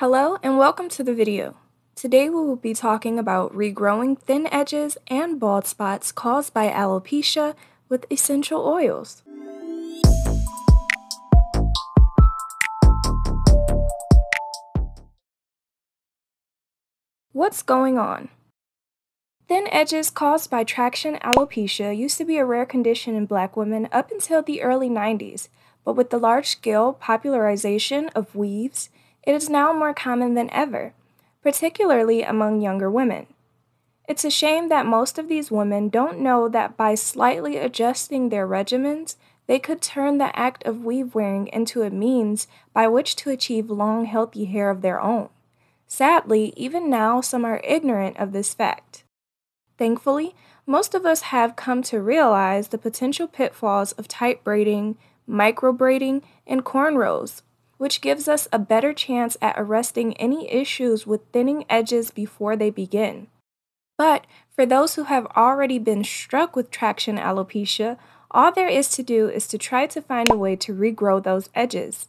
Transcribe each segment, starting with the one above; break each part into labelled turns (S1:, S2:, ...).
S1: Hello and welcome to the video. Today we will be talking about regrowing thin edges and bald spots caused by alopecia with essential oils. What's going on? Thin edges caused by traction alopecia used to be a rare condition in black women up until the early 90s, but with the large-scale popularization of weaves, it is now more common than ever, particularly among younger women. It's a shame that most of these women don't know that by slightly adjusting their regimens, they could turn the act of weave wearing into a means by which to achieve long, healthy hair of their own. Sadly, even now, some are ignorant of this fact. Thankfully, most of us have come to realize the potential pitfalls of tight braiding, micro braiding, and cornrows, which gives us a better chance at arresting any issues with thinning edges before they begin. But for those who have already been struck with traction alopecia, all there is to do is to try to find a way to regrow those edges.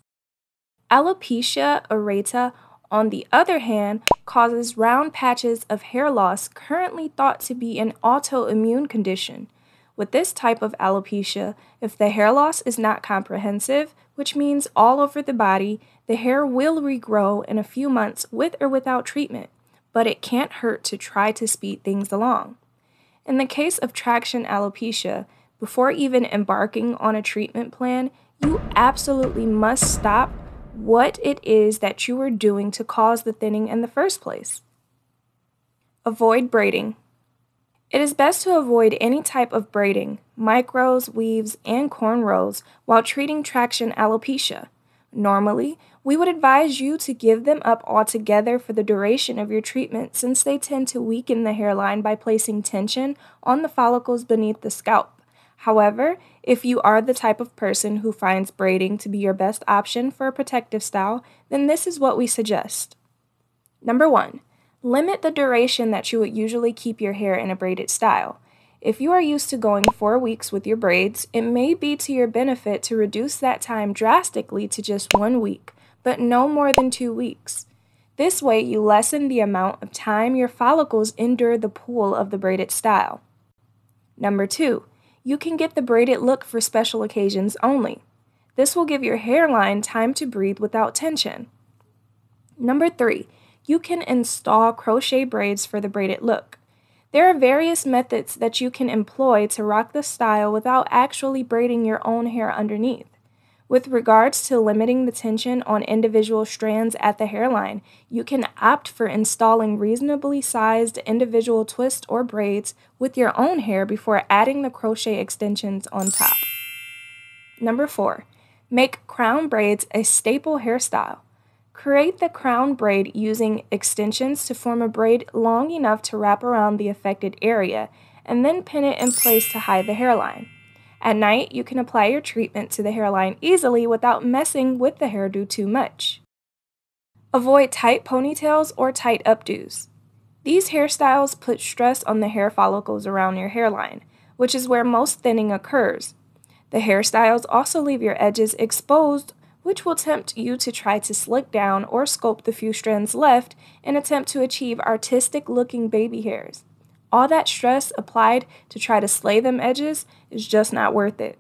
S1: Alopecia areata, on the other hand, causes round patches of hair loss currently thought to be an autoimmune condition. With this type of alopecia, if the hair loss is not comprehensive, which means all over the body, the hair will regrow in a few months with or without treatment, but it can't hurt to try to speed things along. In the case of traction alopecia, before even embarking on a treatment plan, you absolutely must stop what it is that you are doing to cause the thinning in the first place. Avoid braiding. It is best to avoid any type of braiding, micros, weaves, and cornrows while treating traction alopecia. Normally, we would advise you to give them up altogether for the duration of your treatment since they tend to weaken the hairline by placing tension on the follicles beneath the scalp. However, if you are the type of person who finds braiding to be your best option for a protective style, then this is what we suggest. Number one, limit the duration that you would usually keep your hair in a braided style. If you are used to going four weeks with your braids, it may be to your benefit to reduce that time drastically to just one week, but no more than two weeks. This way, you lessen the amount of time your follicles endure the pull of the braided style. Number two, you can get the braided look for special occasions only. This will give your hairline time to breathe without tension. Number three, you can install crochet braids for the braided look. There are various methods that you can employ to rock the style without actually braiding your own hair underneath. With regards to limiting the tension on individual strands at the hairline, you can opt for installing reasonably sized individual twists or braids with your own hair before adding the crochet extensions on top. Number 4. Make crown braids a staple hairstyle. Create the crown braid using extensions to form a braid long enough to wrap around the affected area and then pin it in place to hide the hairline. At night, you can apply your treatment to the hairline easily without messing with the hairdo too much. Avoid tight ponytails or tight updos. These hairstyles put stress on the hair follicles around your hairline, which is where most thinning occurs. The hairstyles also leave your edges exposed which will tempt you to try to slick down or sculpt the few strands left and attempt to achieve artistic looking baby hairs. All that stress applied to try to slay them edges is just not worth it.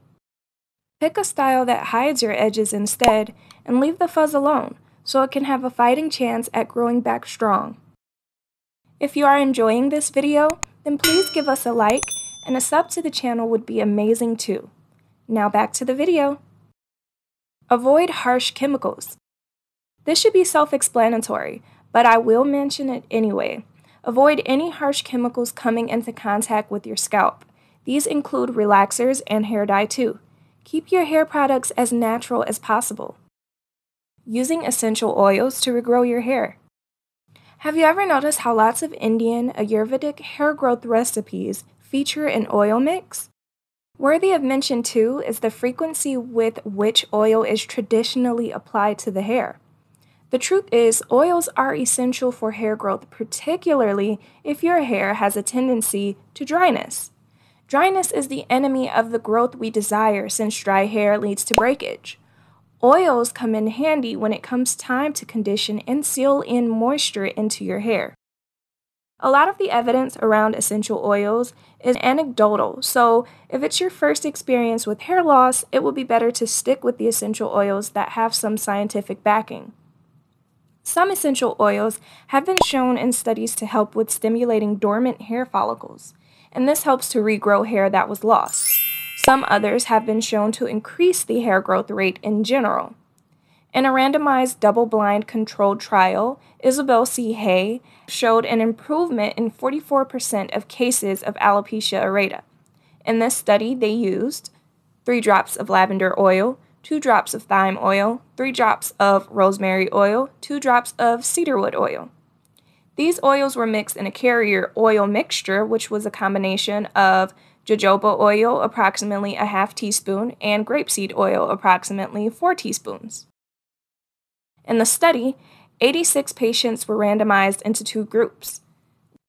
S1: Pick a style that hides your edges instead and leave the fuzz alone so it can have a fighting chance at growing back strong. If you are enjoying this video, then please give us a like and a sub to the channel would be amazing too. Now back to the video. Avoid harsh chemicals. This should be self explanatory, but I will mention it anyway. Avoid any harsh chemicals coming into contact with your scalp. These include relaxers and hair dye too. Keep your hair products as natural as possible. Using essential oils to regrow your hair. Have you ever noticed how lots of Indian Ayurvedic hair growth recipes feature an oil mix? Worthy of mention, too, is the frequency with which oil is traditionally applied to the hair. The truth is, oils are essential for hair growth, particularly if your hair has a tendency to dryness. Dryness is the enemy of the growth we desire since dry hair leads to breakage. Oils come in handy when it comes time to condition and seal in moisture into your hair. A lot of the evidence around essential oils is anecdotal, so if it's your first experience with hair loss, it will be better to stick with the essential oils that have some scientific backing. Some essential oils have been shown in studies to help with stimulating dormant hair follicles, and this helps to regrow hair that was lost. Some others have been shown to increase the hair growth rate in general. In a randomized double blind controlled trial, Isabel C. Hay showed an improvement in 44% of cases of alopecia areata. In this study, they used 3 drops of lavender oil, 2 drops of thyme oil, 3 drops of rosemary oil, 2 drops of cedarwood oil. These oils were mixed in a carrier oil mixture, which was a combination of jojoba oil, approximately a half teaspoon, and grapeseed oil, approximately 4 teaspoons. In the study, 86 patients were randomized into two groups.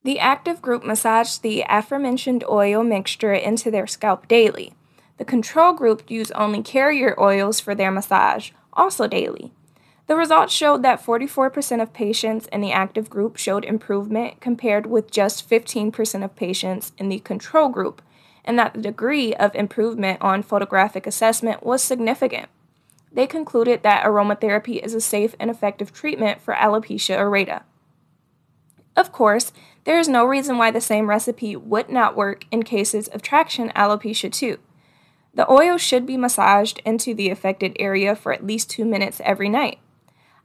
S1: The active group massaged the aforementioned oil mixture into their scalp daily. The control group used only carrier oils for their massage, also daily. The results showed that 44% of patients in the active group showed improvement compared with just 15% of patients in the control group, and that the degree of improvement on photographic assessment was significant they concluded that aromatherapy is a safe and effective treatment for alopecia areata. Of course, there is no reason why the same recipe would not work in cases of traction alopecia too. The oil should be massaged into the affected area for at least two minutes every night.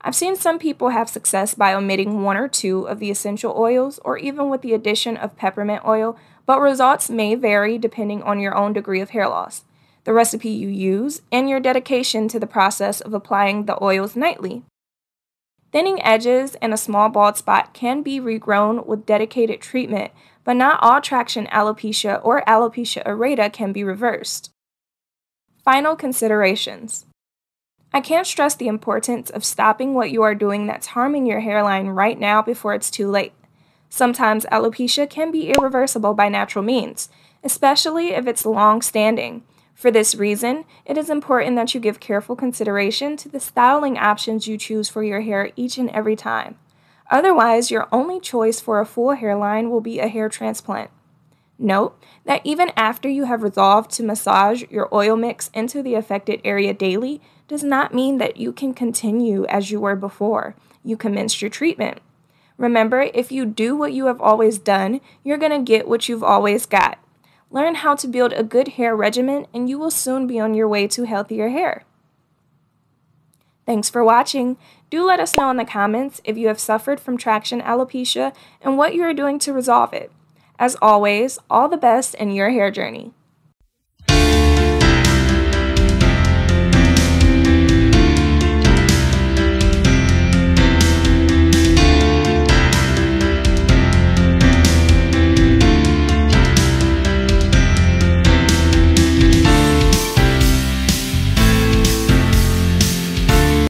S1: I've seen some people have success by omitting one or two of the essential oils or even with the addition of peppermint oil, but results may vary depending on your own degree of hair loss the recipe you use, and your dedication to the process of applying the oils nightly. Thinning edges and a small bald spot can be regrown with dedicated treatment, but not all traction alopecia or alopecia areata can be reversed. Final considerations I can't stress the importance of stopping what you are doing that's harming your hairline right now before it's too late. Sometimes alopecia can be irreversible by natural means, especially if it's long standing. For this reason, it is important that you give careful consideration to the styling options you choose for your hair each and every time. Otherwise, your only choice for a full hairline will be a hair transplant. Note that even after you have resolved to massage your oil mix into the affected area daily, does not mean that you can continue as you were before you commenced your treatment. Remember, if you do what you have always done, you're going to get what you've always got. Learn how to build a good hair regimen, and you will soon be on your way to healthier hair. Thanks for watching. Do let us know in the comments if you have suffered from traction alopecia and what you are doing to resolve it. As always, all the best in your hair journey.